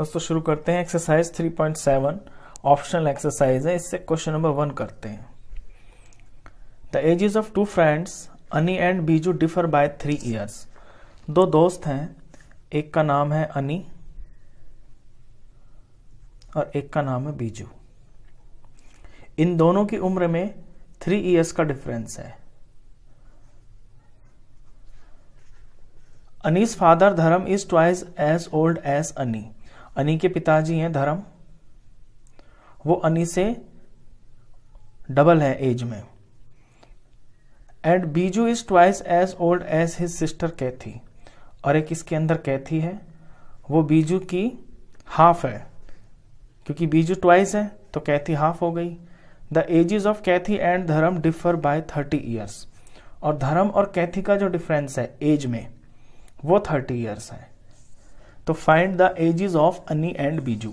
दोस्तों शुरू करते हैं एक्सरसाइज 3.7 ऑप्शनल एक्सरसाइज है इससे क्वेश्चन नंबर वन करते हैं the ages of two friends Annie and Biju differ by three years दो दोस्त हैं एक का नाम है अनी और एक का नाम है बीजू इन दोनों की उम्र में थ्री ईयर्स का डिफरेंस है Annie's father Dharam is twice as old as Annie Annie के पिताजी हैं धर्म वो अनी से डबल है एज में and Biju is twice as old as his sister Kathy और एक इसके अंदर कैथी है वो बीजू की हाफ है क्योंकि बीजू ट्वाइस है तो कैथी हाफ हो गई the ages of Kathy and Dharam differ by thirty years और धर्म और कैथी का जो डिफरेंस है एज में वो थर्टी ईयर्स है तो find the ages of Annie and Biju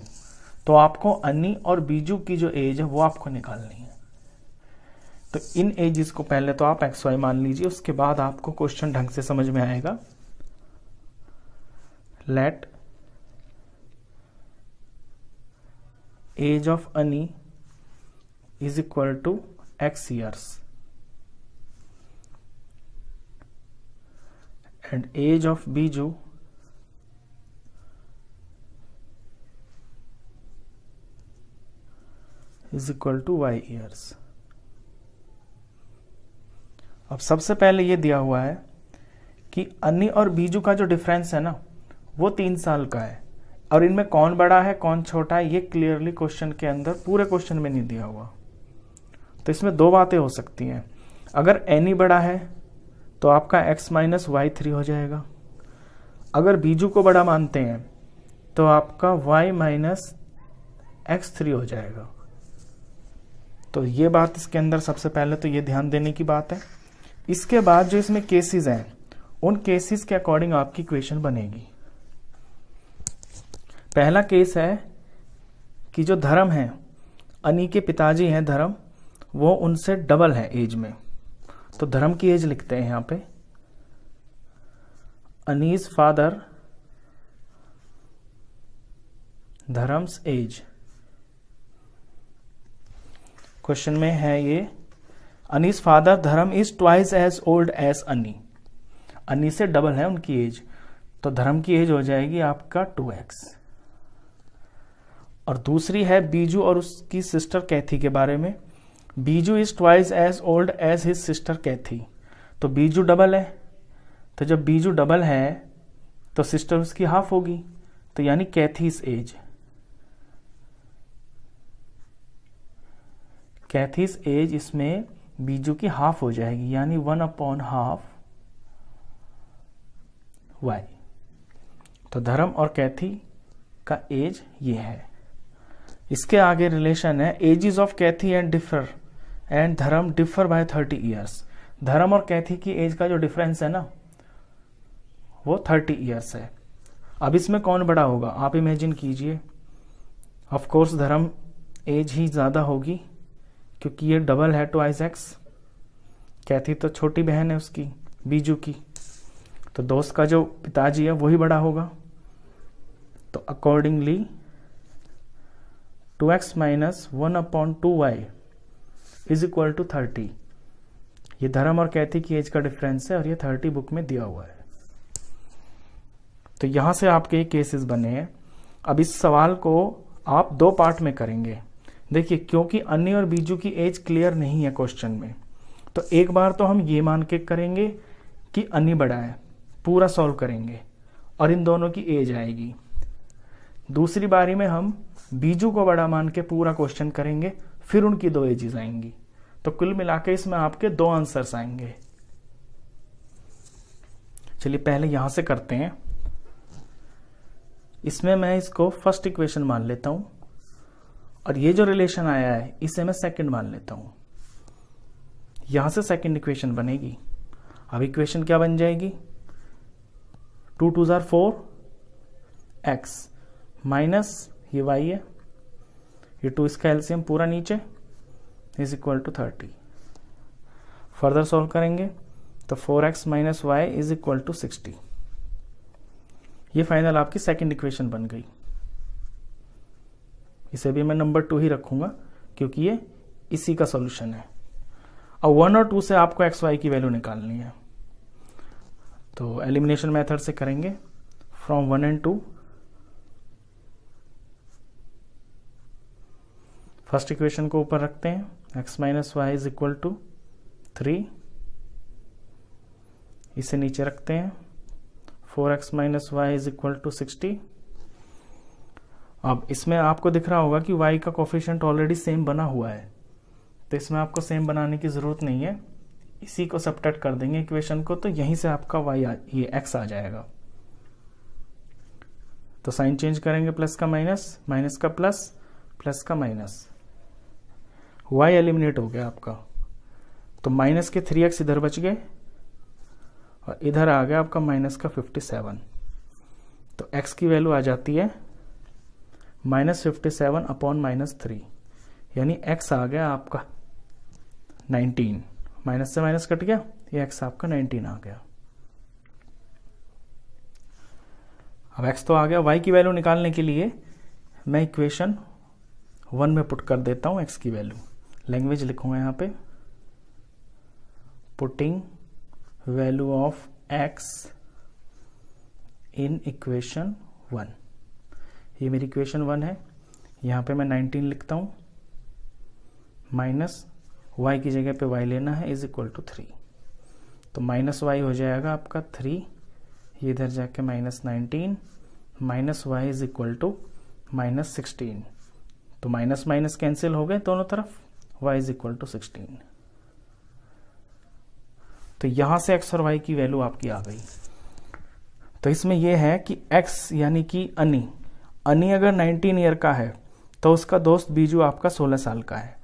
तो आपको अन्नी और बीजू की जो एज है वो आपको निकालनी है तो इन एजेस को पहले तो आप एक्स वाई मान लीजिए उसके बाद आपको क्वेश्चन ढंग से समझ में आएगा let age of Annie is equal to X years and age of Biju is equal to Y years अब सबसे पहले ये दिया हुआ है कि अन्नी और बीजू का जो डिफरेंस है ना वो तीन साल का है और इनमें कौन बड़ा है कौन छोटा है ये क्लियरली क्वेश्चन के अंदर पूरे क्वेश्चन में नहीं दिया हुआ तो इसमें दो बातें हो सकती हैं अगर एनी बड़ा है तो आपका x माइनस वाई थ्री हो जाएगा अगर बीजू को बड़ा मानते हैं तो आपका y माइनस एक्स थ्री हो जाएगा तो ये बात इसके अंदर सबसे पहले तो ये ध्यान देने की बात है इसके बाद जो इसमें केसेस हैं उन केसेस के अकॉर्डिंग आपकी क्वेश्चन बनेगी पहला केस है कि जो धर्म है अनी के पिताजी हैं धर्म वो उनसे डबल है एज में तो धर्म की एज लिखते हैं यहां पे Annie's father Dharam's age question में है ये Annie's father Dharam is twice as old as Annie Annie से डबल है उनकी एज तो धर्म की एज हो जाएगी आपका टू एक्स और दूसरी है बीजू और उसकी सिस्टर कैथी के बारे में Biju is twice as old as his sister Kathy तो बीजू डबल है तो जब बीजू डबल है तो सिस्टर उसकी हाफ होगी तो यानी कैथीज एज कैथिस एज इसमें बीजू की हाफ हो जाएगी यानी वन अपॉन हाफ वाई तो धर्म और कैथी का एज ये है इसके आगे रिलेशन है ages of Kathy and differ and Dharam differ by thirty years Dharam और कैथी की एज का जो डिफरेंस है ना वो थर्टी ईयर्स है अब इसमें कौन बड़ा होगा आप इमेजिन कीजिए ऑफ कोर्स धर्म एज ही ज़्यादा होगी क्योंकि ये डबल है ट्वाइस एक्स कैथी तो छोटी बहन है उसकी बीजू की तो दोस्त का जो पिताजी है वही बड़ा होगा तो accordingly to x minus one upon two Y is equal to thirty ये धर्म और कैथी की एज का डिफरेंस है और ये थर्टी बुक में दिया हुआ है तो यहां से आपके केसेस बने हैं अब इस सवाल को आप दो पार्ट में करेंगे देखिए क्योंकि अन्य और बीजू की एज क्लियर नहीं है क्वेश्चन में तो एक बार तो हम ये मान के करेंगे कि अन्य बड़ा है पूरा सॉल्व करेंगे और इन दोनों की एज आएगी दूसरी बारी में हम बीजू को बड़ा मान के पूरा क्वेश्चन करेंगे फिर उनकी दो एजेस आएंगी तो कुल मिला के इसमें आपके दो आंसर्स आएंगे चलिए पहले यहां से करते हैं इसमें मैं इसको फर्स्ट इक्वेशन मान लेता हूं और ये जो रिलेशन आया है इसे मैं सेकंड मान लेता हूं यहां से सेकंड इक्वेशन बनेगी अब इक्वेशन क्या बन जाएगी टू टू ज़ार फोर एक्स माइनस ये वाई है ये टू इसका एल्सियम पूरा नीचे is equal to thirty further solve करेंगे तो four X minus Y is equal to sixty ये फाइनल आपकी सेकंड इक्वेशन बन गई इसे भी मैं नंबर टू ही रखूंगा क्योंकि ये इसी का सॉल्यूशन है और वन और टू से आपको एक्स वाई की वैल्यू निकालनी है तो एलिमिनेशन मेथड से करेंगे from one and two first equation को ऊपर रखते हैं X minus Y is equal to three इसे नीचे रखते हैं four X minus Y is equal to sixty अब इसमें आपको दिख रहा होगा कि y का कोफिशेंट ऑलरेडी सेम बना हुआ है तो इसमें आपको सेम बनाने की ज़रूरत नहीं है इसी को सब्ट्रैक्ट कर देंगे इक्वेशन को तो यहीं से आपका y ये x आ जाएगा तो साइन चेंज करेंगे प्लस का माइनस माइनस का प्लस प्लस का माइनस y एलिमिनेट हो गया आपका तो माइनस के थ्री एक्स इधर बच गए और इधर आ गया आपका माइनस का फिफ्टी सेवन तो एक्स की वैल्यू आ जाती है minus fifty seven upon minus three यानी एक्स आ गया आपका नाइनटीन माइनस से माइनस कट गया ये एक्स आपका नाइनटीन आ गया अब एक्स तो आ गया वाई की वैल्यू निकालने के लिए मैं इक्वेशन वन में पुट कर देता हूं एक्स की वैल्यू लैंग्वेज लिखूंगा यहाँ पे putting value of x in equation one ये मेरी इक्वेशन वन है यहाँ पे मैं नाइनटीन लिखता हूँ माइनस वाई की जगह पे वाई लेना है इज इक्वल टू थ्री तो माइनस वाई हो जाएगा आपका थ्री ये इधर जाके minus nineteen minus Y is equal to minus sixteen तो माइनस माइनस कैंसिल हो गए दोनों तरफ y is equal to sixteen तो यहां से एक्स और वाई की वैल्यू आपकी आ गई तो इसमें यह है कि एक्स यानी कि अनी अनी अगर 19 ईयर का है तो उसका दोस्त बीजू आपका 16 साल का है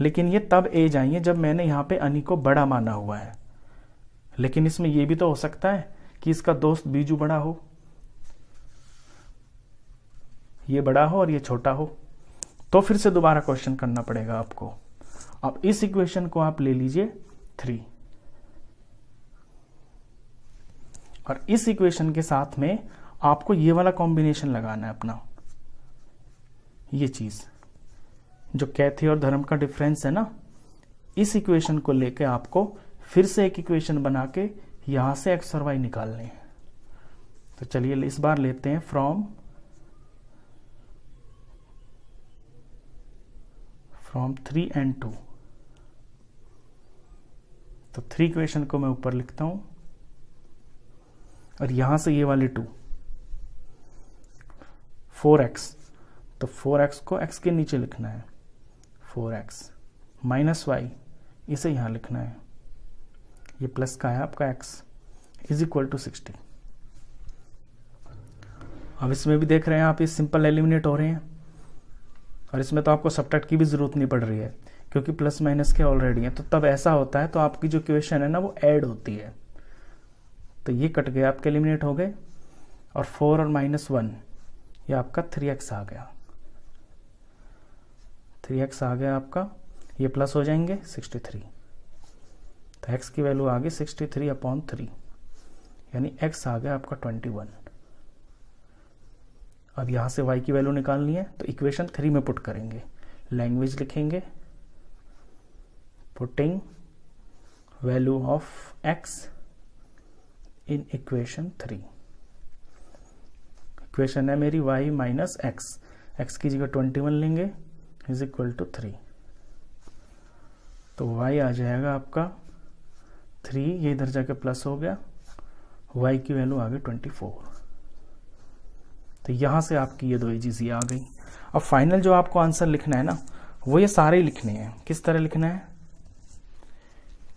लेकिन ये तब एज आई है जब मैंने यहाँ पे अनी को बड़ा माना हुआ है लेकिन इसमें यह भी तो हो सकता है कि इसका दोस्त बीजू बड़ा हो ये बड़ा हो और ये छोटा हो तो फिर से दोबारा क्वेश्चन करना पड़ेगा आपको अब इस इक्वेशन को आप ले लीजिए थ्री और इस इक्वेशन के साथ में आपको ये वाला कॉम्बिनेशन लगाना है अपना ये चीज़ जो कैथी और धर्म का डिफरेंस है ना इस इक्वेशन को लेके आपको फिर से एक इक्वेशन बना के यहां से एक्स और वाई निकालने तो चलिए इस बार लेते हैं from from three and two तो थ्री इक्वेशन को मैं ऊपर लिखता हूं और यहां से ये वाले टू फोर एक्स तो फोर एक्स को एक्स के नीचे लिखना है फोर एक्स माइनस वाई इसे यहाँ लिखना है ये प्लस का है आपका x is equal to sixty अब इसमें भी देख रहे हैं आप ये सिंपल एलिमिनेट हो रहे हैं और इसमें तो आपको सब्ट्रैक्ट की भी ज़रूरत नहीं पड़ रही है क्योंकि प्लस माइनस के ऑलरेडी हैं तो तब ऐसा होता है तो आपकी जो क्वेश्चन है ना वो ऐड होती है तो ये कट गए आपके एलिमिनेट हो गए और फोर और माइनस वन ये आपका थ्री एक्स आ गया थ्री एक्स आ गया आपका ये प्लस हो जाएंगे सिक्सटी थ्री तो एक्स की वैल्यू आ गई सिक्सटी थ्री अपॉन थ्री यानी एक्स आ गया आपका ट्वेंटी वन अब यहाँ से वाई की वैल्यू निकालनी है तो इक्वेशन थ्री में पुट करेंगे लैंग्वेज लिखेंगे putting value of x in equation three equation है मेरी वाई माइनस एक्स एक्स की जगह ट्वेंटी वन लेंगे इज इक्वल टू थ्री तो y आ जाएगा आपका थ्री ये इधर जाके प्लस हो गया y की वैल्यू आ गई ट्वेंटी फोर तो यहां से आपकी ये दो ये आ गई अब फाइनल जो आपको आंसर लिखना है ना वो ये सारे लिखने हैं किस तरह लिखना है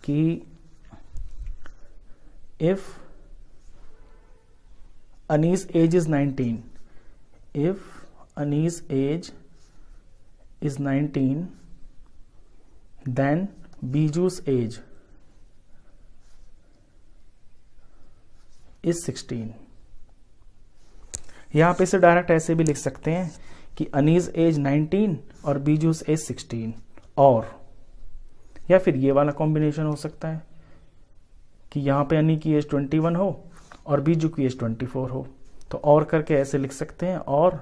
कि if Anis age is nineteen if Anis age is 19 then Biju's age is 16 यहां पे से डायरेक्ट ऐसे भी लिख सकते हैं कि अनीज एज 19 और बीजूस एज 16 और या फिर ये वाला कॉम्बिनेशन हो सकता है कि यहां पे अनी की एज 21 हो और बीजू की एज 24 हो तो और करके ऐसे लिख सकते हैं और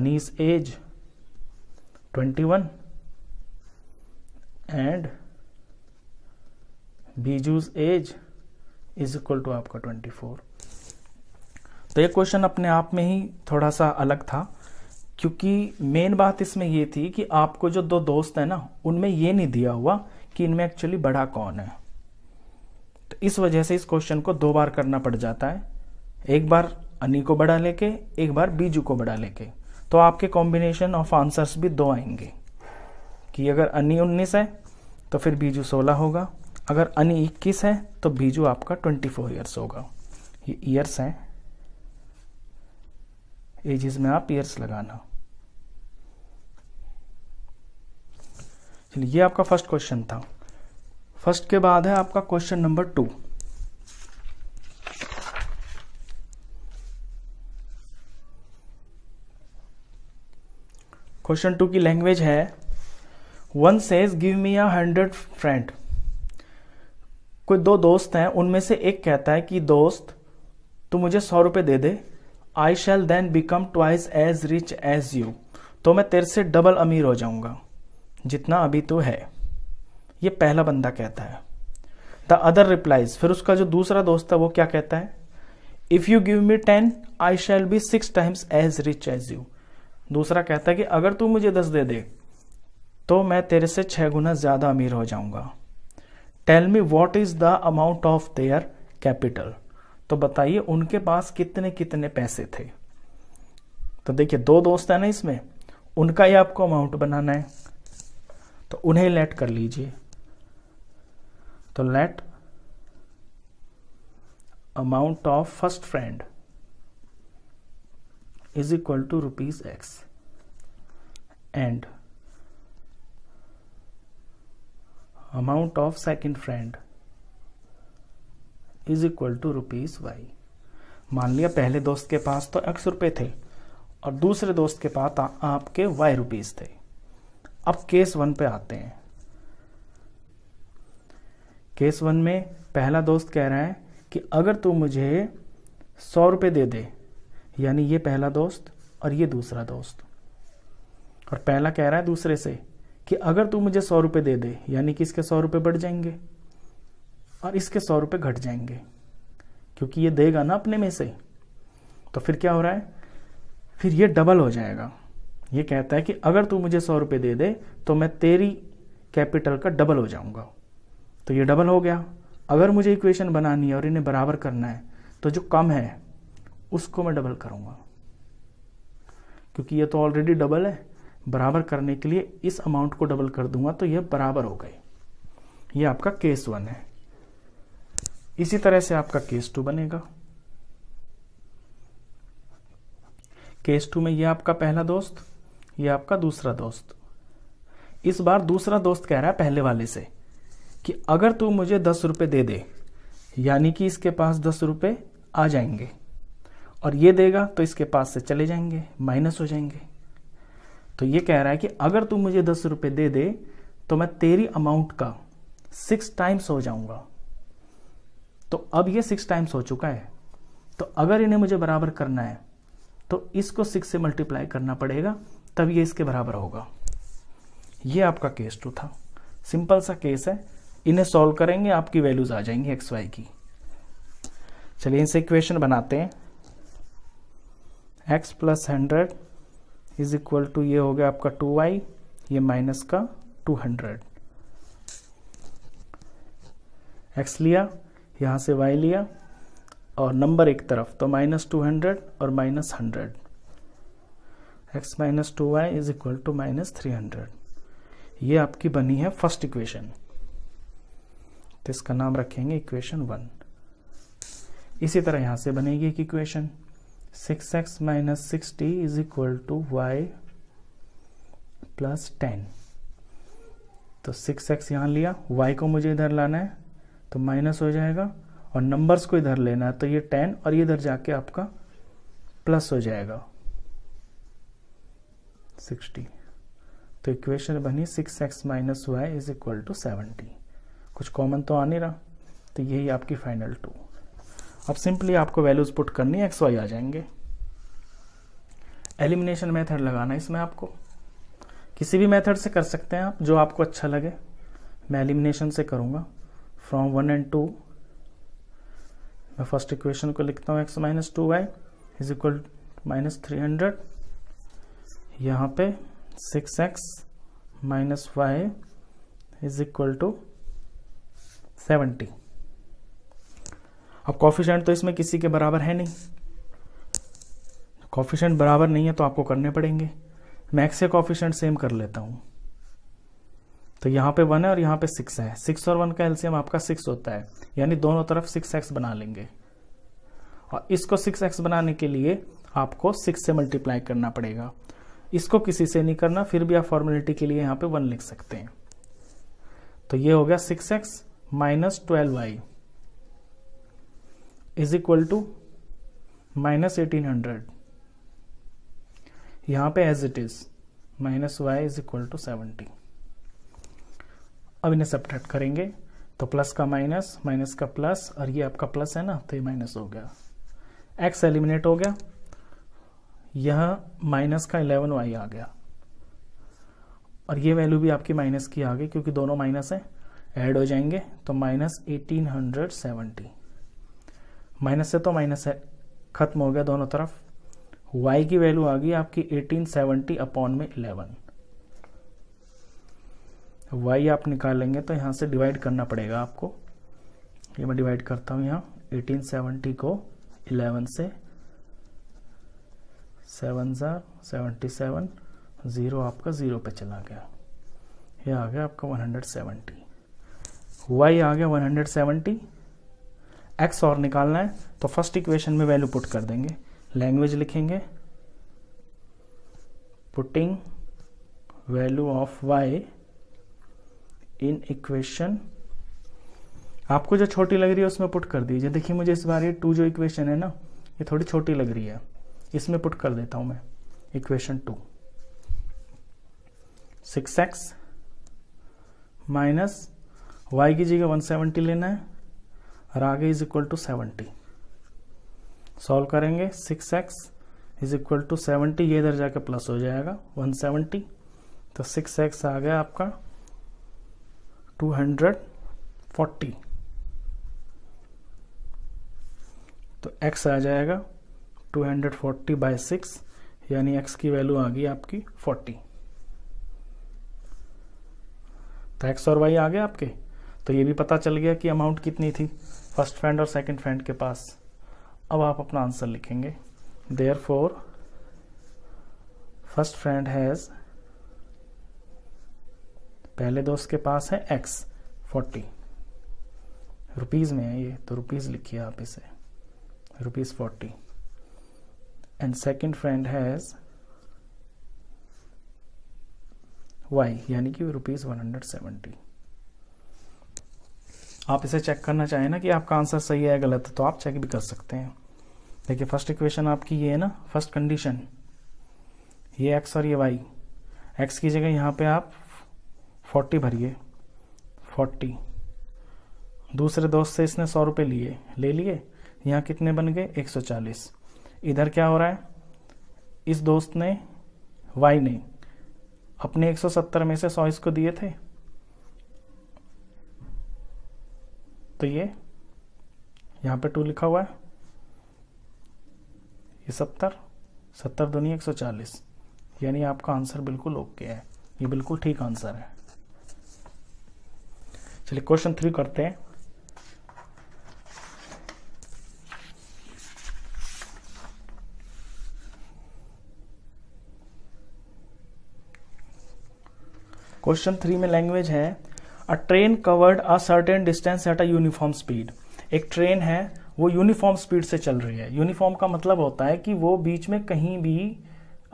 Anis age 21 and Biju's age is equal to आपका 24 तो ये क्वेश्चन अपने आप में ही थोड़ा सा अलग था क्योंकि मेन बात इसमें ये थी कि आपको जो दो दोस्त है ना उनमें ये नहीं दिया हुआ कि इनमें एक्चुअली बड़ा कौन है तो इस वजह से इस क्वेश्चन को दो बार करना पड़ जाता है एक बार अनी को बड़ा लेके एक बार बीजू को बड़ा लेके तो आपके कॉम्बिनेशन ऑफ आंसर्स भी दो आएंगे कि अगर अनी उन्नीस है तो फिर बीजू सोलह होगा अगर अनी इक्कीस है तो बीजू आपका ट्वेंटी फोर ईयर्स होगा ये ईयर्स हैं एजिस में आप ईयर्स लगाना चलिए ये आपका फर्स्ट क्वेश्चन था फर्स्ट के बाद है आपका question number two question two की लैंग्वेज है one says give me a hundred friend कोई दो दोस्त हैं उनमें से एक कहता है कि दोस्त तू मुझे सौ रुपये दे दे I shall then become twice as rich as you तो मैं तेरे से डबल अमीर हो जाऊंगा जितना अभी तो है ये पहला बंदा कहता है द अदर रिप्लाइज फिर उसका जो दूसरा दोस्त है वो क्या कहता है if you give me ten I shall be six times as rich as you दूसरा कहता है कि अगर तू मुझे दस दे दे तो मैं तेरे से छः गुना ज़्यादा अमीर हो जाऊंगा tell me what is the amount of their capital तो बताइए उनके पास कितने कितने पैसे थे तो देखिए दो दोस्त हैं ना इसमें उनका ही आपको अमाउंट बनाना है तो उन्हें लेट कर लीजिए तो let amount of first friend is equal to rupees x and amount of second friend is equal to rupees y मान लिया पहले दोस्त के पास तो एक्स रुपए थे और दूसरे दोस्त के पास आपके वाई रुपीज थे अब केस वन पे आते हैं केस वन में पहला दोस्त कह रहा है कि अगर तू मुझे सौ रुपए दे दे यानी ये पहला दोस्त और ये दूसरा दोस्त और पहला कह रहा है दूसरे से कि अगर तू मुझे सौ रुपये दे दे यानी कि इसके सौ रुपये बढ़ जाएंगे और इसके सौ रुपये घट जाएंगे क्योंकि ये देगा ना अपने में से तो फिर क्या हो रहा है फिर ये डबल हो जाएगा ये कहता है कि अगर तू मुझे सौ रुपये दे दे तो मैं तेरी कैपिटल का डबल हो जाऊंगा तो ये डबल हो गया अगर मुझे इक्वेशन बनानी है और इन्हें बराबर करना है तो जो कम है उसको मैं डबल करूंगा क्योंकि ये तो ऑलरेडी डबल है बराबर करने के लिए इस अमाउंट को डबल कर दूंगा तो ये बराबर हो गई ये आपका केस वन है इसी तरह से आपका केस टू बनेगा केस टू में ये आपका पहला दोस्त ये आपका दूसरा दोस्त इस बार दूसरा दोस्त कह रहा है पहले वाले से कि अगर तू मुझे दस रुपए दे दे यानी कि इसके पास दस रुपए आ जाएंगे और ये देगा तो इसके पास से चले जाएंगे माइनस हो जाएंगे तो ये कह रहा है कि अगर तू मुझे दस रुपये दे दे तो मैं तेरी अमाउंट का सिक्स टाइम्स हो जाऊंगा तो अब ये सिक्स टाइम्स हो चुका है तो अगर इन्हें मुझे बराबर करना है तो इसको सिक्स से मल्टीप्लाई करना पड़ेगा तब ये इसके बराबर होगा ये आपका केस टू था सिंपल सा केस है इन्हें सॉल्व करेंगे आपकी वैल्यूज आ जाएंगी एक्स वाई की चलिए इनसे इक्वेशन बनाते हैं x plus hundred is equal to ये हो गया आपका टू वाई ये माइनस का टू हंड्रेड एक्स लिया यहां से वाई लिया और नंबर एक तरफ तो माइनस टू हंड्रेड और minus hundred x minus two Y is equal to minus three hundred ये आपकी बनी है फर्स्ट इक्वेशन तो इसका नाम रखेंगे इक्वेशन वन इसी तरह यहां से बनेगी एक equation six x minus t is equal to y plus ten तो सिक्स एक्स यहाँ लिया वाई को मुझे इधर लाना है तो माइनस हो जाएगा और नंबर्स को इधर लेना है तो ये टेन और ये इधर जाके आपका प्लस हो जाएगा सिक्सटी तो इक्वेशन बनी six x minus Y is equal to seventy कुछ कॉमन तो आ नहीं रहा तो यही आपकी फाइनल टू अब सिंपली आपको वैल्यूज पुट करनी है एक्स वाई आ जाएंगे एलिमिनेशन मेथड लगाना है इसमें आपको किसी भी मेथड से कर सकते हैं आप जो आपको अच्छा लगे मैं एलिमिनेशन से करूँगा फ्रॉम वन एंड टू मैं फर्स्ट इक्वेशन को लिखता हूँ x minus two Y is equal minus three hundred यहाँ पे six x minus Y is equal to seventy अब कॉफिशेंट तो इसमें किसी के बराबर है नहीं कॉफिशेंट बराबर नहीं है तो आपको करने पड़ेंगे मैक्स से कॉफिशेंट सेम कर लेता हूँ तो यहाँ पे वन है और यहाँ पे सिक्स है सिक्स और वन का एल्सियम आपका सिक्स होता है यानी दोनों तरफ सिक्स एक्स बना लेंगे और इसको सिक्स एक्स बनाने के लिए आपको सिक्स से मल्टीप्लाई करना पड़ेगा इसको किसी से नहीं करना फिर भी आप फॉर्मेलिटी के लिए यहाँ पे वन लिख सकते हैं तो ये हो गया six x minus twelve y is equal to minus eighteen hundred यहां पे as it is minus Y is equal to seventy अब इन्हें सब्ट्रैक्ट करेंगे तो प्लस का माइनस माइनस का प्लस और ये आपका प्लस है ना तो ये माइनस हो गया एक्स एलिमिनेट हो गया यह माइनस का इलेवन वाई आ गया और ये वैल्यू भी आपकी माइनस की आ गई क्योंकि दोनों माइनस है एड हो जाएंगे तो minus eighteen hundred seventy minus से तो माइनस है ख़त्म हो गया दोनों तरफ y की वैल्यू आ गई आपकी 1870 अपॉन में 11 y आप निकालेंगे तो यहाँ से डिवाइड करना पड़ेगा आपको ये मैं डिवाइड करता हूँ यहाँ 1870 को 11 से सेवन ज़ार सेवेंटी सेवन ज़ीरो आपका ज़ीरो पे चला गया ये आ गया आपका 170 y आ गया 170 एक्स और निकालना है तो फर्स्ट इक्वेशन में वैल्यू पुट कर देंगे लैंग्वेज लिखेंगे putting value of y in equation आपको जो छोटी लग रही है उसमें पुट कर दीजिए देखिए मुझे इस बार ये टू जो इक्वेशन है ना ये थोड़ी छोटी लग रही है इसमें पुट कर देता हूं मैं equation two six x minus y की जगह वन सेवेंटी लेना है और आगे is equal to seventy solve करेंगे six x is equal to seventy ये इधर जाके प्लस हो जाएगा वन सेवेंटी तो सिक्स एक्स आ गया आपका टू हंड्रेड फोर्टी तो एक्स आ जाएगा two hundred forty by six यानी एक्स की वैल्यू आ गई आपकी फोर्टी तो एक्स और वाई आ गए आपके तो ये भी पता चल गया कि अमाउंट कितनी थी फर्स्ट फ्रेंड और सेकंड फ्रेंड के पास अब आप अपना आंसर लिखेंगे therefore first friend has पहले दोस्त के पास है एक्स फोर्टी रुपीज़ में है ये तो रुपीज़ लिखिए आप इसे rupees forty and second friend has y यानी कि रुपीज़ वन हंड्रेड सेवेंटी आप इसे चेक करना चाहें ना कि आपका आंसर सही है या गलत है तो आप चेक भी कर सकते हैं देखिए फर्स्ट इक्वेशन आपकी ये है ना फर्स्ट कंडीशन ये एक्स और ये वाई एक्स की जगह यहाँ पे आप फोर्टी भरिए फोर्टी दूसरे दोस्त से इसने सौ रुपये लिए ले लिए यहाँ कितने बन गए एक सौ चालीस इधर क्या हो रहा है इस दोस्त ने वाई ने अपने एक सौ सत्तर में से सौ इसको दिए थे तो ये यहाँ पे टू लिखा हुआ है ये सत्तर सत्तर दुनिया एक सौ चालीस यानी आपका आंसर बिल्कुल ओके है ये बिल्कुल ठीक आंसर है चलिए क्वेश्चन थ्री करते हैं क्वेश्चन थ्री में लैंग्वेज है a train covered a certain distance at a uniform speed एक ट्रेन है वो यूनिफॉर्म स्पीड से चल रही है यूनिफॉर्म का मतलब होता है कि वो बीच में कहीं भी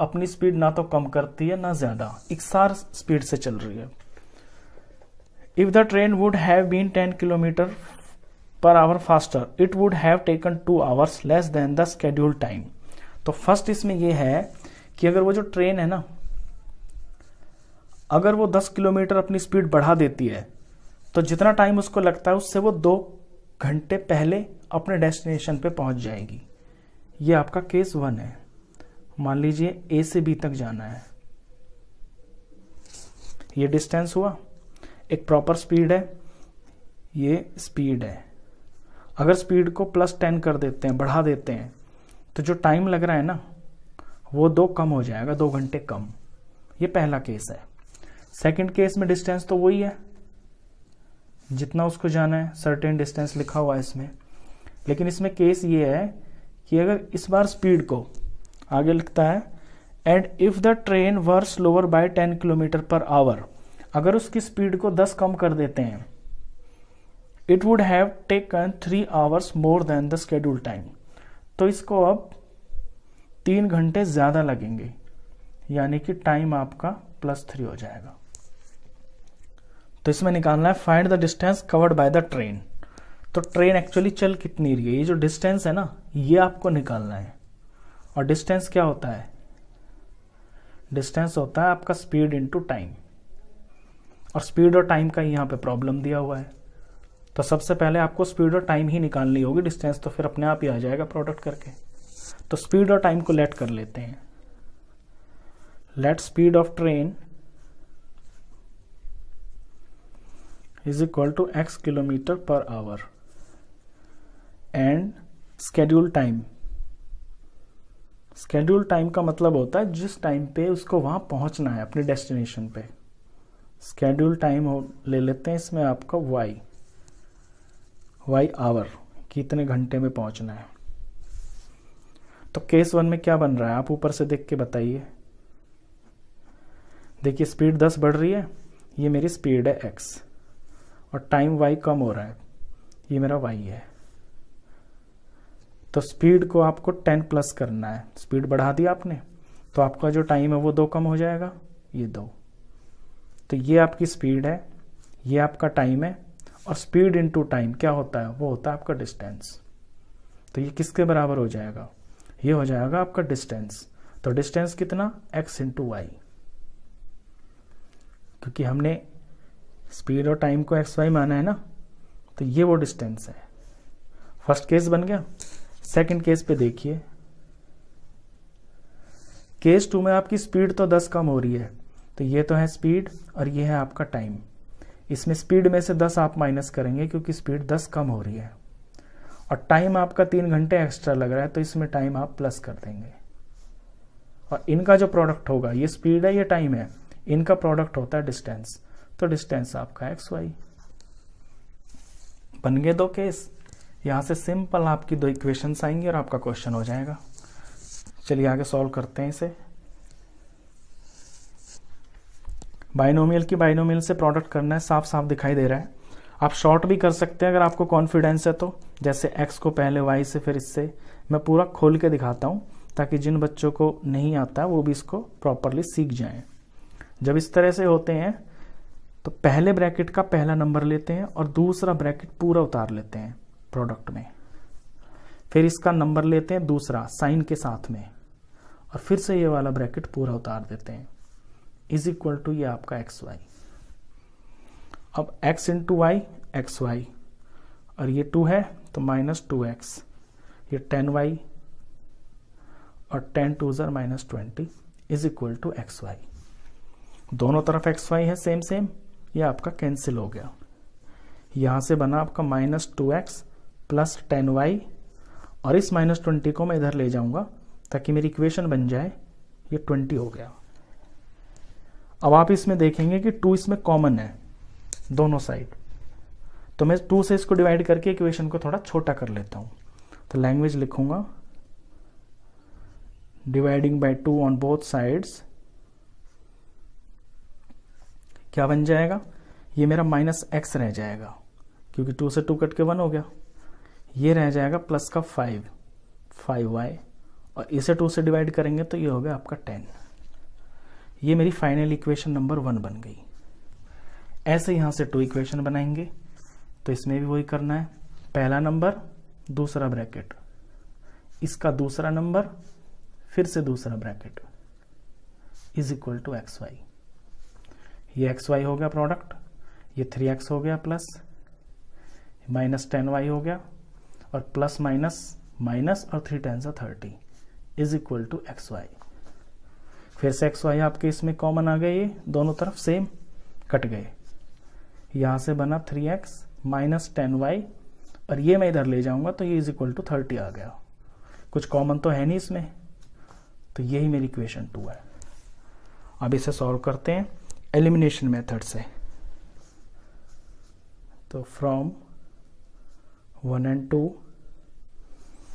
अपनी स्पीड ना तो कम करती है ना ज़्यादा इकसार स्पीड से चल रही है if the train would have been ten kilometre per hour faster it would have taken two hours less than the schedule time तो फर्स्ट इसमें यह है कि अगर वो जो ट्रेन है ना अगर वो दस किलोमीटर अपनी स्पीड बढ़ा देती है तो जितना टाइम उसको लगता है उससे वो दो घंटे पहले अपने डेस्टिनेशन पे पहुंच जाएगी ये आपका केस वन है मान लीजिए ए से बी तक जाना है ये डिस्टेंस हुआ एक प्रॉपर स्पीड है ये स्पीड है अगर स्पीड को प्लस टेन कर देते हैं बढ़ा देते हैं तो जो टाइम लग रहा है ना वो दो कम हो जाएगा दो घंटे कम ये पहला केस है सेकंड केस में डिस्टेंस तो वही है जितना उसको जाना है सर्टेन डिस्टेंस लिखा हुआ है इसमें लेकिन इसमें केस ये है कि अगर इस बार स्पीड को आगे लिखता है and if the train were slower by 10 kilometre per hour अगर उसकी स्पीड को 10 कम कर देते हैं it would have taken three hours more than the schedule time तो इसको अब तीन घंटे ज़्यादा लगेंगे यानी कि टाइम आपका प्लस थ्री हो जाएगा तो इसमें निकालना है find the distance covered by the train तो ट्रेन एक्चुअली चल कितनी रही है ये जो डिस्टेंस है ना ये आपको निकालना है और डिस्टेंस क्या होता है डिस्टेंस होता है आपका स्पीड इंटू टाइम और स्पीड और टाइम का यहाँ पे प्रॉब्लम दिया हुआ है तो सबसे पहले आपको स्पीड और टाइम ही निकालनी होगी डिस्टेंस तो फिर अपने आप ही आ जाएगा प्रोडक्ट करके तो स्पीड और टाइम को लेट कर लेते हैं let speed of train is equal to x kilometre per hour and schedule time schedule time का मतलब होता है जिस टाइम पे उसको वहां पहुंचना है अपने डेस्टिनेशन पे स्केड्यूल टाइम ले लेते हैं इसमें आपका वाई वाई आवर कितने घंटे में पहुंचना है तो केस वन में क्या बन रहा है आप ऊपर से देख के बताइए देखिए स्पीड 10 बढ़ रही है ये मेरी स्पीड है एक्स और टाइम वाई कम हो रहा है ये मेरा वाई है तो स्पीड को आपको टेन प्लस करना है स्पीड बढ़ा दी आपने तो आपका जो टाइम है वो दो कम हो जाएगा ये दो तो ये आपकी स्पीड है ये आपका टाइम है और स्पीड इनटू टाइम क्या होता है वो होता है आपका डिस्टेंस तो ये किसके बराबर हो जाएगा ये हो जाएगा आपका डिस्टेंस तो डिस्टेंस कितना एक्स इंटू वाई क्योंकि हमने स्पीड और टाइम को एक्स वाई माना है ना तो ये वो डिस्टेंस है फर्स्ट केस बन गया सेकंड केस पे देखिए केस टू में आपकी स्पीड तो 10 कम हो रही है तो ये तो है स्पीड और ये है आपका टाइम इसमें स्पीड में से 10 आप माइनस करेंगे क्योंकि स्पीड 10 कम हो रही है और टाइम आपका तीन घंटे एक्स्ट्रा लग रहा है तो इसमें टाइम आप प्लस कर देंगे और इनका जो प्रोडक्ट होगा ये स्पीड है ये टाइम है इनका प्रोडक्ट होता है डिस्टेंस तो डिस्टेंस आपका एक्स वाई बन गए दो केस यहां से सिंपल आपकी दो इक्वेशंस आएंगी और आपका क्वेश्चन हो जाएगा चलिए आगे सॉल्व करते हैं इसे बाइनोमियल की बाइनोमियल से प्रोडक्ट करना है साफ साफ दिखाई दे रहा है आप शॉर्ट भी कर सकते हैं अगर आपको कॉन्फिडेंस है तो जैसे एक्स को पहले वाई से फिर इससे मैं पूरा खोल के दिखाता हूं ताकि जिन बच्चों को नहीं आता वो भी इसको प्रॉपरली सीख जाएं जब इस तरह से होते हैं तो पहले ब्रैकेट का पहला नंबर लेते हैं और दूसरा ब्रैकेट पूरा उतार लेते हैं प्रोडक्ट में फिर इसका नंबर लेते हैं दूसरा साइन के साथ में और फिर से ये वाला ब्रैकेट पूरा उतार देते हैं इज इक्वल टू ये आपका एक्स वाई अब x into two y x y और ये टू है तो माइनस टू एक्स ये टेन वाई और टेन टू ज़र minus twenty is equal to x y दोनों तरफ एक्स वाई है सेम सेम ये आपका कैंसिल हो गया यहाँ से बना आपका minus two x plus ten y और इस माइनस ट्वेंटी को मैं इधर ले जाऊँगा ताकि मेरी इक्वेशन बन जाए ये ट्वेंटी हो गया अब आप इसमें देखेंगे कि टू इसमें कॉमन है दोनों साइड तो मैं टू से इसको डिवाइड करके इक्वेशन को थोड़ा छोटा कर लेता हूँ तो लैंग्वेज लिखूंगा dividing by two on both sides क्या बन जाएगा ये मेरा माइनस एक्स रह जाएगा क्योंकि टू से टू कट के वन हो गया ये रह जाएगा प्लस का फाइव फाइव वाई और इसे टू से डिवाइड करेंगे तो ये हो गया आपका टेन ये मेरी फाइनल इक्वेशन नंबर वन बन गई ऐसे यहाँ से टू इक्वेशन बनाएंगे तो इसमें भी वही करना है पहला नंबर दूसरा ब्रैकेट इसका दूसरा नंबर फिर से दूसरा bracket is equal to x y ये एक्स वाई हो गया प्रोडक्ट ये थ्री एक्स हो गया प्लस माइनस टेन वाई हो गया और प्लस माइनस माइनस और थ्री टेन सा thirty is equal to x y फिर से एक्स वाई आपके इसमें कॉमन आ गए ये दोनों तरफ सेम कट गए यहाँ से बना three x minus ten y और ये मैं इधर ले जाऊँगा तो ये इज इक्वल टू थर्टी आ गया कुछ कॉमन तो है नहीं इसमें तो यही मेरी इक्वेशन टू है अब इसे सॉल्व करते हैं एलिमिनेशन मेथड से तो from one and two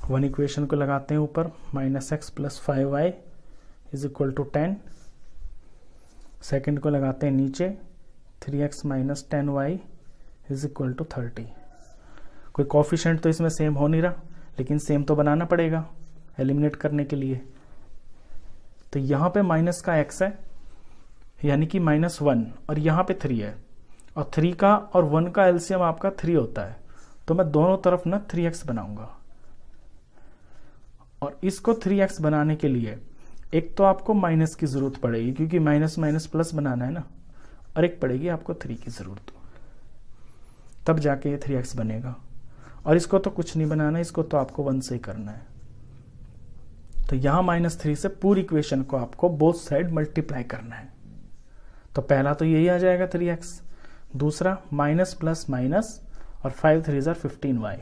one equation को लगाते हैं ऊपर minus x plus five y is equal to ten second को लगाते हैं नीचे three x minus ten y is equal to thirty कोई कॉफिशेंट तो इसमें सेम हो नहीं रहा लेकिन सेम तो बनाना पड़ेगा एलिमिनेट करने के लिए तो यहाँ पे माइनस का एक्स है यानी कि माइनस वन और यहाँ पे थ्री है और थ्री का और वन का एल्सियम आपका थ्री होता है तो मैं दोनों तरफ ना थ्री एक्स बनाऊंगा और इसको थ्री एक्स बनाने के लिए एक तो आपको माइनस की ज़रूरत पड़ेगी क्योंकि माइनस माइनस प्लस बनाना है ना और एक पड़ेगी आपको थ्री की ज़रूरत तब जाके ये थ्री एक्स बनेगा और इसको तो कुछ नहीं बनाना इसको तो आपको वन से ही करना है तो यहां माइनस थ्री से पूरी इक्वेशन को आपको बोथ साइड मल्टीप्लाई करना है तो पहला तो यही आ जाएगा थ्री एक्स दूसरा माइनस प्लस माइनस और फाइव थ्री जर फिफ्टीन वाई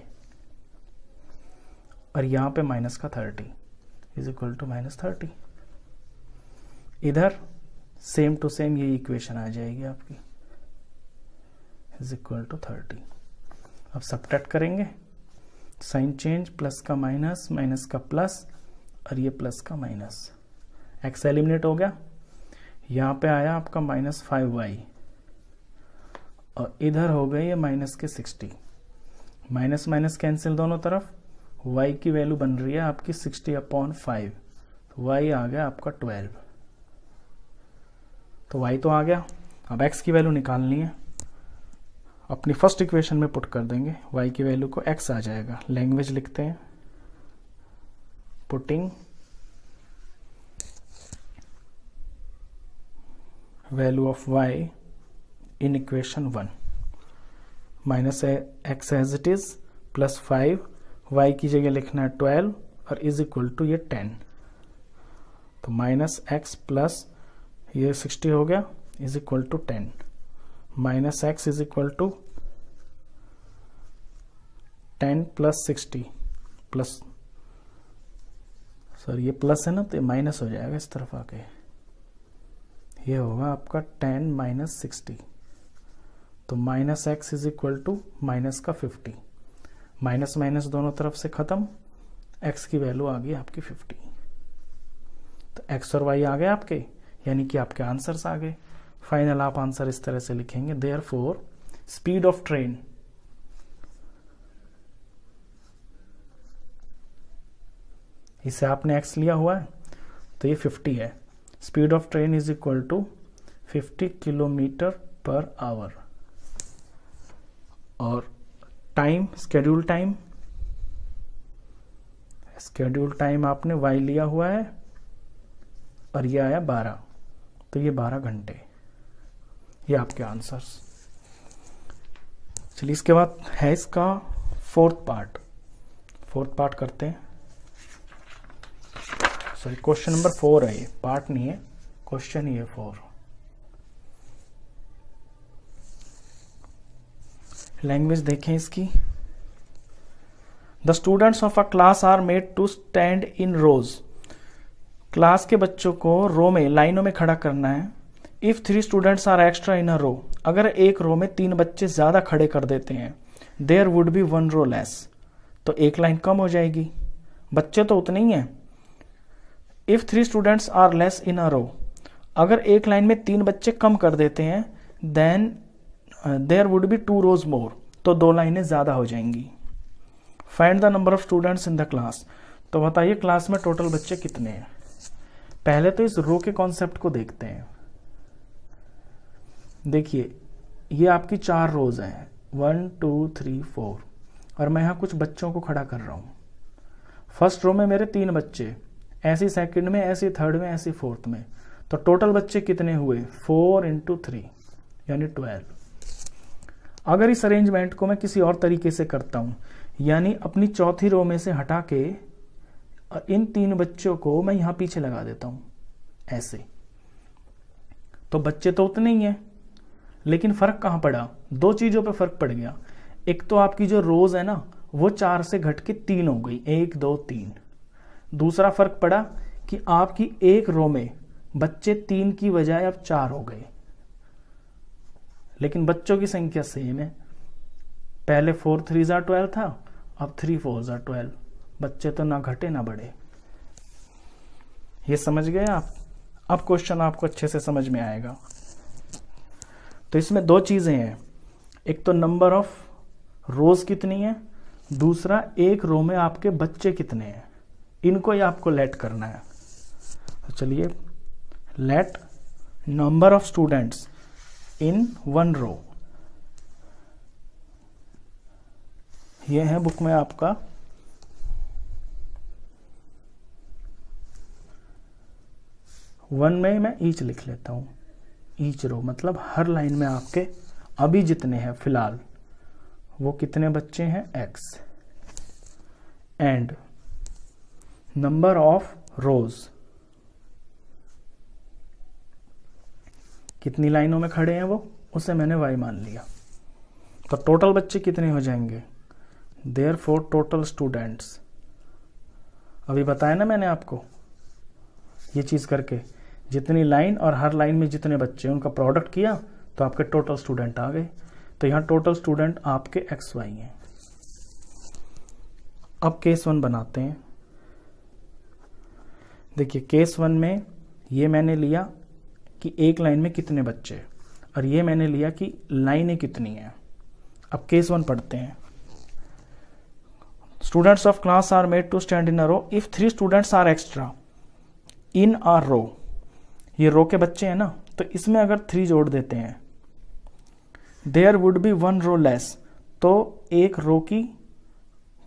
और यहां पे माइनस का thirty is equal to minus thirty इधर सेम टू सेम ये इक्वेशन आ जाएगी आपकी इज इक्वल टू थर्टी अब सब करेंगे साइन चेंज प्लस का माइनस माइनस का प्लस और ये प्लस का माइनस एक्स एलिमिनेट हो गया यहाँ पे आया आपका माइनस फाइव वाई और इधर हो गई है माइनस के सिक्सटी माइनस माइनस कैंसिल दोनों तरफ वाई की वैल्यू बन रही है आपकी सिक्सटी अपॉन फाइव तो वाई आ गया आपका ट्वेल्व तो वाई तो आ गया अब एक्स की वैल्यू निकालनी है अपनी फर्स्ट इक्वेशन में पुट कर देंगे वाई की वैल्यू को एक्स आ जाएगा लैंग्वेज लिखते हैं putting value of y in equation one minus है x as it is plus five y की जगह लिखना है ट्वेल्व और इज इक्वल टू ये टेन तो माइनस एक्स प्लस ये सिक्सटी हो गया is equal to ten minus x is equal to ten plus sixty plus sorry ये प्लस है ना तो माइनस हो जाएगा इस तरफ आके ये होगा आपका टेन माइनस सिक्सटी तो minus x is equal to minus का फिफ्टी माइनस माइनस दोनों तरफ से ख़त्म एक्स की वैल्यू आ गई आपकी फिफ्टी तो एक्स और वाई आ गए आपके यानी कि आपके आंसर्स आ गए फाइनल आप आंसर इस तरह से लिखेंगे therefore speed of train इसे आपने एक्स लिया हुआ है तो ये फिफ्टी है speed of train is equal to 50 kilometer per hour और time schedule time schedule time आपने वाई लिया हुआ है और ये आया 12 तो ये 12 घंटे ये आपके आंसर्स चलिए इसके बाद है इसका फोर्थ पार्ट फोर्थ पार्ट करते हैं सॉरी क्वेश्चन नंबर फोर है ये पार्ट नहीं है क्वेश्चन ये फोर लैंग्वेज देखें इसकी the students of a class are made to stand in rows class के बच्चों को रो में लाइनों में खड़ा करना है if three students are extra in a row अगर एक रो में तीन बच्चे ज्यादा खड़े कर देते हैं there would be one row less तो एक लाइन कम हो जाएगी बच्चे तो उतने ही हैं if three students are less in a row अगर एक लाइन में तीन बच्चे कम कर देते हैं then there would be two rows more तो दो लाइनें ज़्यादा हो जाएंगी find the number of students in the class तो बताइए क्लास में टोटल बच्चे कितने हैं पहले तो इस रो के कॉन्सेप्ट को देखते हैं देखिए ये आपकी चार रोज हैं वन टू थ्री फोर और मैं यहाँ कुछ बच्चों को खड़ा कर रहा हूँ फर्स्ट रो में मेरे तीन बच्चे ऐसी सेकंड में ऐसी थर्ड में ऐसी फोर्थ में तो टोटल बच्चे कितने हुए फोर इंटू थ्री यानी ट्वेल्व अगर इस अरेंजमेंट को मैं किसी और तरीके से करता हूं यानी अपनी चौथी रो में से हटा के इन तीन बच्चों को मैं यहां पीछे लगा देता हूं ऐसे तो बच्चे तो उतने ही हैं लेकिन फ़र्क कहां पड़ा दो चीज़ों पे फ़र्क पड़ गया एक तो आपकी जो रोज़ है ना वो चार से घट के तीन हो गई एक दो तीन दूसरा फर्क पड़ा कि आपकी एक रो में बच्चे तीन की बजाय अब चार हो गए लेकिन बच्चों की संख्या सेम है पहले फोर थ्री जार ट्वेल्व था अब थ्री फोर जार ट्वेल्व बच्चे तो ना घटे ना बढ़े ये समझ गए आप अब क्वेश्चन आपको अच्छे से समझ में आएगा तो इसमें दो चीज़ें हैं एक तो नंबर ऑफ रोज़ कितनी है दूसरा एक रो में आपके बच्चे कितने हैं इनको ही आपको लेट करना है तो चलिए let number of students in one row ये है बुक में आपका वन में मैं ईच लिख लेता हूं ईच रो मतलब हर लाइन में आपके अभी जितने हैं फिलहाल वो कितने बच्चे हैं x and number of rows कितनी लाइनों में खड़े हैं वो उसे मैंने वाई मान लिया तो टोटल बच्चे कितने हो जाएंगे देयर फोर टोटल स्टूडेंट्स अभी बताया ना मैंने आपको ये चीज़ करके जितनी लाइन और हर लाइन में जितने बच्चे उनका प्रोडक्ट किया तो आपके टोटल स्टूडेंट आ गए तो यहाँ टोटल स्टूडेंट आपके एक्स वाई हैं अब केस वन बनाते हैं देखिए केस वन में ये मैंने लिया कि एक लाइन में कितने बच्चे और ये मैंने लिया कि लाइनें कितनी हैं अब केस वन पढ़ते हैं students of class are made to stand in a row if three students are extra in a row ये रो के बच्चे हैं ना तो इसमें अगर थ्री जोड़ देते हैं there would be one row less तो एक रो की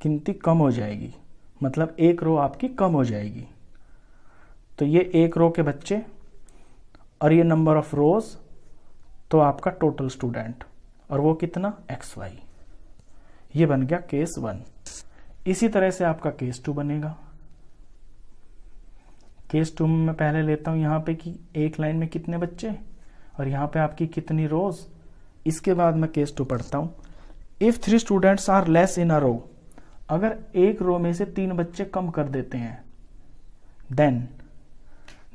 गिनती कम हो जाएगी मतलब एक रो आपकी कम हो जाएगी तो ये एक रो के बच्चे और ये नंबर ऑफ रोज तो आपका टोटल स्टूडेंट और वो कितना एक्स वाई ये बन गया केस वन इसी तरह से आपका केस टू बनेगा केस टू में पहले लेता हूँ यहां पे कि एक लाइन में कितने बच्चे और यहां पे आपकी कितनी रोज इसके बाद मैं केस टू पढ़ता हूँ if three students are less in a row अगर एक रो में से तीन बच्चे कम कर देते हैं then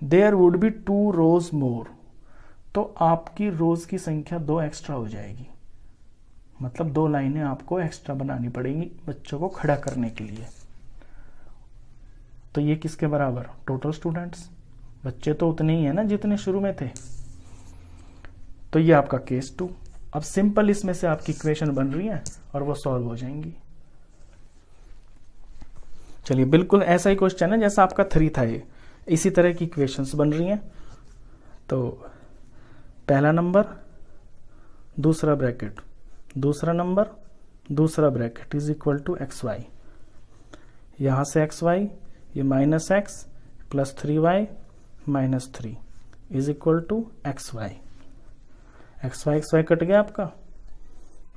there would be two rows more तो आपकी रोज की संख्या दो एक्स्ट्रा हो जाएगी मतलब दो लाइनें आपको एक्स्ट्रा बनानी पड़ेंगी बच्चों को खड़ा करने के लिए तो ये किसके बराबर टोटल स्टूडेंट्स बच्चे तो उतने ही है ना जितने शुरू में थे तो ये आपका केस टू अब सिंपल इसमें से आपकी इक्वेशन बन रही है और वो सॉल्व हो जाएंगी चलिए बिल्कुल ऐसा ही क्वेश्चन है जैसा आपका थ्री था ये इसी तरह की इक्वेशंस बन रही हैं तो पहला नंबर दूसरा ब्रैकेट दूसरा नंबर दूसरा bracket is equal to x y यहाँ से एक्स वाई ये minus x plus three y minus three is equal to x y x y x y cut गया आपका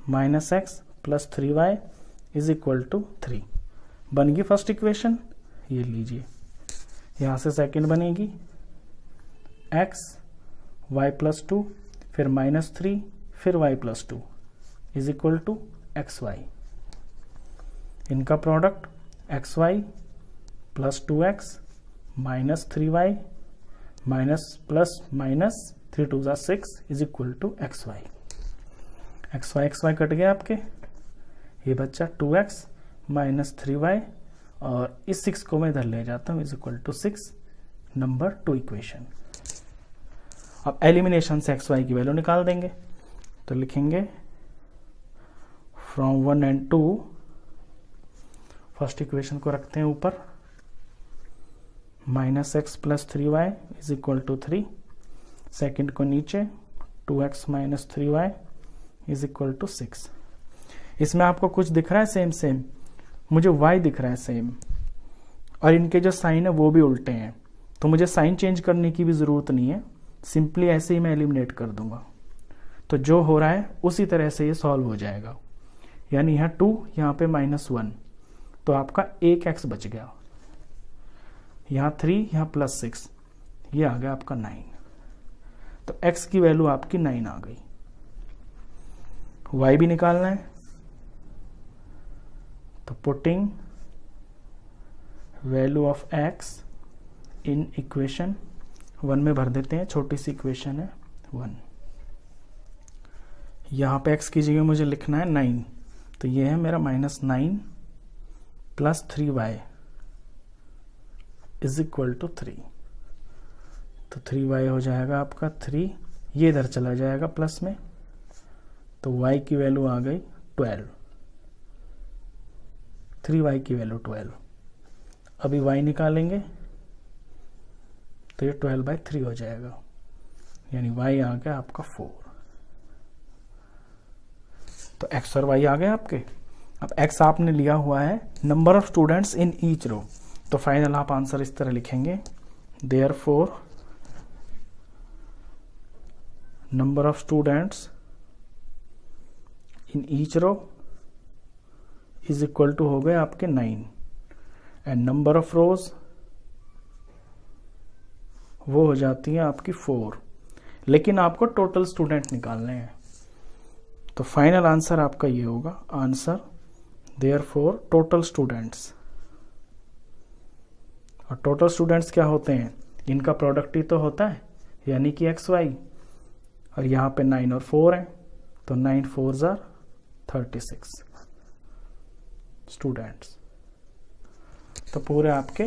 minus x plus three y is equal to three बन गई first equation ये लीजिए यहाँ से सेकंड बनेगी एक्स वाई प्लस टू फिर माइनस थ्री फिर y plus two is equal to x y इनका product x y plus two x minus three y minus plus minus three two ज़ा six is equal to x y x y x y cut गया आपके ये बच्चा two x minus three y और इस six को मैं इधर ले जाता हूँ is equal to six number two equation अब एलिमिनेशन से एक्स वाई की वैल्यू निकाल देंगे तो लिखेंगे from one and two first equation को रखते हैं ऊपर minus x plus three y is equal to three second को नीचे two x minus three y is equal to six इसमें आपको कुछ दिख रहा है सेम सेम मुझे वाई दिख रहा है सेम और इनके जो साइन है वो भी उल्टे हैं तो मुझे साइन चेंज करने की भी ज़रूरत नहीं है सिंपली ऐसे ही मैं एलिमिनेट कर दूंगा तो जो हो रहा है उसी तरह से ये सॉल्व हो जाएगा यानी यहाँ टू यहाँ पे माइनस वन तो आपका एक एक्स बच गया यहाँ थ्री यहाँ प्लस सिक्स ये आ गया आपका नाइन तो एक्स की वैल्यू आपकी नाइन आ गई वाई भी निकालना है तो putting value of x in equation one में भर देते हैं छोटी सी इक्वेशन है वन यहाँ पे एक्स की जगह मुझे लिखना है नाइन तो ये है मेरा minus nine plus three y is equal to three तो थ्री वाई हो जाएगा आपका थ्री ये इधर चला जाएगा प्लस में तो वाई की वैल्यू आ गई ट्वेल्व थ्री वाई की वैल्यू ट्वेल्व अभी वाई निकालेंगे तो ये ट्वेल्व बाई थ्री हो जाएगा यानी वाई आ गया आपका फोर तो एक्स और वाई आ गए आपके अब एक्स आपने लिया हुआ है number of students in each row तो फाइनल आप आंसर इस तरह लिखेंगे therefore number of students in each row is equal to हो गए आपके nine and number of rows वो हो जाती है आपकी फोर लेकिन आपको टोटल स्टूडेंट निकालने हैं तो फाइनल आंसर आपका ये होगा answer therefore total students और टोटल स्टूडेंट्स क्या होते हैं इनका प्रोडक्ट ही तो होता है यानी कि एक्स वाई और यहाँ पे नाइन और फोर है तो नाइन फोर ज़ार थर्टी सिक्स स्टूडेंट्स तो पूरे आपके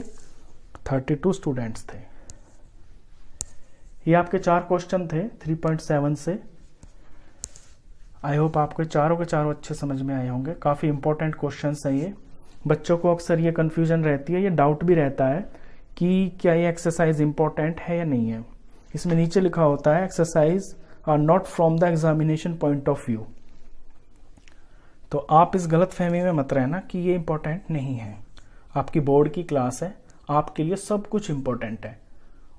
32 स्टूडेंट्स थे ये आपके चार क्वेश्चन थे 3.7 से आई होप आपके चारों के चारों अच्छे समझ में आए होंगे काफ़ी इंपॉर्टेंट क्वेश्चन है ये बच्चों को अक्सर ये कन्फ्यूजन रहती है ये डाउट भी रहता है कि क्या ये एक्सरसाइज इंपॉर्टेंट है या नहीं है इसमें नीचे लिखा होता है exercises are not from the examination point of view तो आप इस गलत फहमी में मत रहना कि ये इम्पोर्टेंट नहीं है आपकी बोर्ड की क्लास है आपके लिए सब कुछ इम्पोर्टेंट है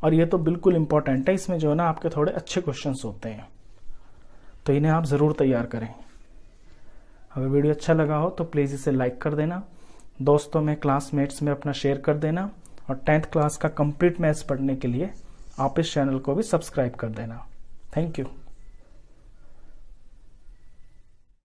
और ये तो बिल्कुल इम्पोर्टेंट है इसमें जो है ना आपके थोड़े अच्छे क्वेश्चन होते हैं तो इन्हें आप ज़रूर तैयार करें अगर वीडियो अच्छा लगा हो तो प्लीज़ इसे लाइक कर देना दोस्तों में क्लासमेट्स में अपना शेयर कर देना और टेंथ क्लास का कंप्लीट मैथ्स पढ़ने के लिए आप इस चैनल को भी सब्सक्राइब कर देना थैंक यू